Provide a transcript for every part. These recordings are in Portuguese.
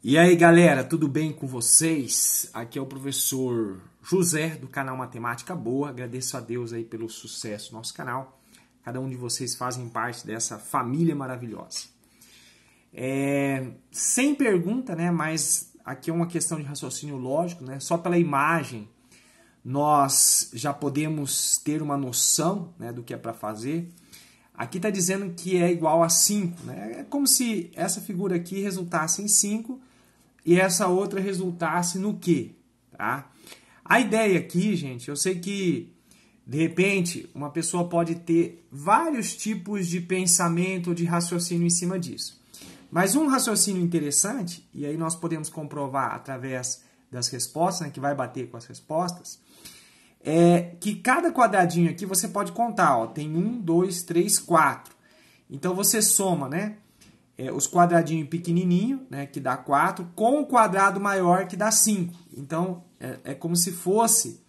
E aí galera, tudo bem com vocês? Aqui é o professor José do canal Matemática Boa. Agradeço a Deus aí pelo sucesso do nosso canal. Cada um de vocês fazem parte dessa família maravilhosa. É... sem pergunta, né? Mas aqui é uma questão de raciocínio lógico, né? Só pela imagem nós já podemos ter uma noção né, do que é para fazer. Aqui está dizendo que é igual a 5. Né? É como se essa figura aqui resultasse em 5 e essa outra resultasse no quê, tá? A ideia aqui, gente, eu sei que de repente uma pessoa pode ter vários tipos de pensamento ou de raciocínio em cima disso. Mas um raciocínio interessante, e aí nós podemos comprovar através das respostas, né, que vai bater com as respostas, é que cada quadradinho aqui você pode contar, ó, tem um, dois, três, quatro. Então você soma, né? é, os quadradinhos pequenininhos, né, que dá 4, com o quadrado maior que dá 5. Então é, é, como se fosse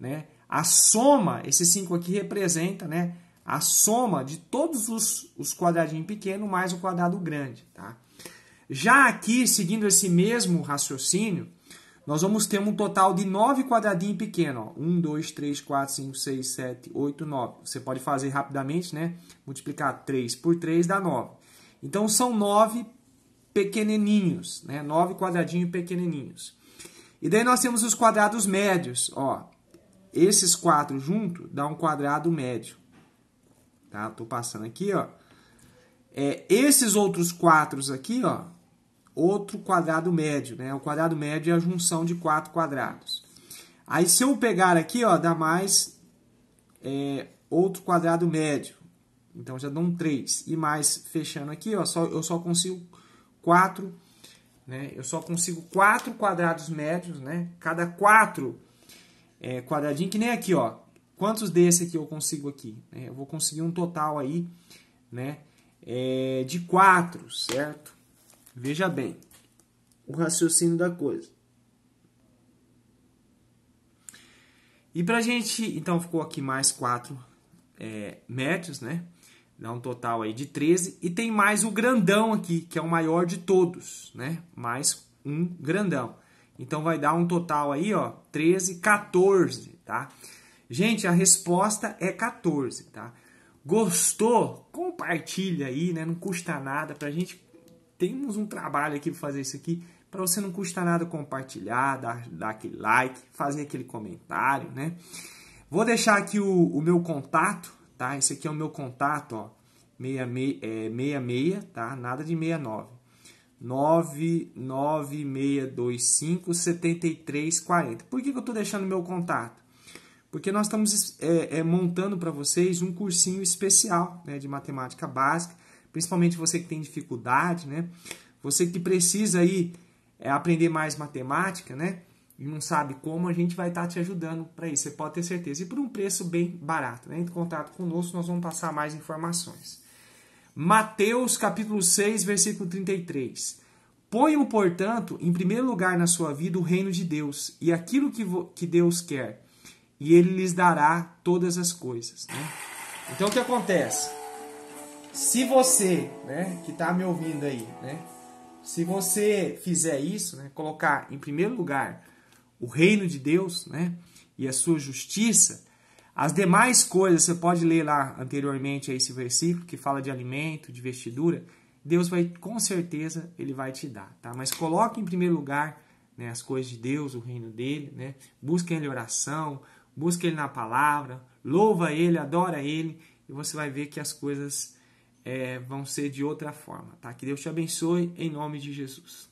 né, a soma, esse 5 aqui representa né, a soma de todos os, os quadradinhos pequenos mais o quadrado grande. Tá? Já aqui, seguindo esse mesmo raciocínio, nós vamos ter um total de 9 quadradinhos pequenos. 1, 2, 3, 4, 5, 6, 7, 8, 9. Você pode fazer rapidamente, né? Multiplicar 3 por 3 dá 9. Então são nove pequenininhos, né? Nove quadradinhos pequenininhos. E daí nós temos os quadrados médios, ó. Esses quatro juntos dá um quadrado médio. Tá? Tô passando aqui, ó. É, esses outros quatro aqui, ó, outro quadrado médio, né? O quadrado médio é a junção de quatro quadrados. Aí se eu pegar aqui, ó, dá mais é, outro quadrado médio. Então já dão 3. E mais, fechando aqui, ó, só, eu só consigo 4. Né? Eu só consigo quatro quadrados médios. Né? Cada 4 é, quadradinho, que nem aqui. Ó. Quantos desses aqui eu consigo aqui? É, eu vou conseguir um total aí né? É, de 4, certo? Veja bem o raciocínio da coisa. E pra gente, então ficou aqui mais 4 é, metros, né? Dá um total aí de 13. E tem mais o grandão aqui, que é o maior de todos, né? Mais um grandão. Então vai dar um total aí, ó, 13, 14, tá? Gente, a resposta é 14, tá? Gostou? Compartilha aí, né? Não custa nada pra gente. Temos um trabalho aqui pra fazer isso aqui. Pra você não custa nada compartilhar, dar, dar aquele like, fazer aquele comentário, né? Vou deixar aqui o, o meu contato, tá? Esse aqui é o meu contato, ó, 66, é, tá? Nada de 69. 99625 7340. Por que, que eu estou deixando meu contato? Porque nós estamos é, é, montando para vocês um cursinho especial né, de matemática básica, principalmente você que tem dificuldade, né? Você que precisa aí é, aprender mais matemática, né? e não sabe como, a gente vai estar tá te ajudando para isso, você pode ter certeza. E por um preço bem barato. Né? Entre em contato conosco, nós vamos passar mais informações. Mateus capítulo 6, versículo 33. Ponham, portanto, em primeiro lugar na sua vida o reino de Deus e aquilo que, que Deus quer, e Ele lhes dará todas as coisas. Né? Então o que acontece? Se você, né, que está me ouvindo aí, né, se você fizer isso, né, colocar em primeiro lugar o reino de Deus né, e a sua justiça, as demais coisas, você pode ler lá anteriormente esse versículo que fala de alimento, de vestidura, Deus vai, com certeza, ele vai te dar, tá? Mas coloque em primeiro lugar né, as coisas de Deus, o reino dele, né? Busque ele oração, busque ele na palavra, louva ele, adora ele, e você vai ver que as coisas é, vão ser de outra forma, tá? Que Deus te abençoe, em nome de Jesus.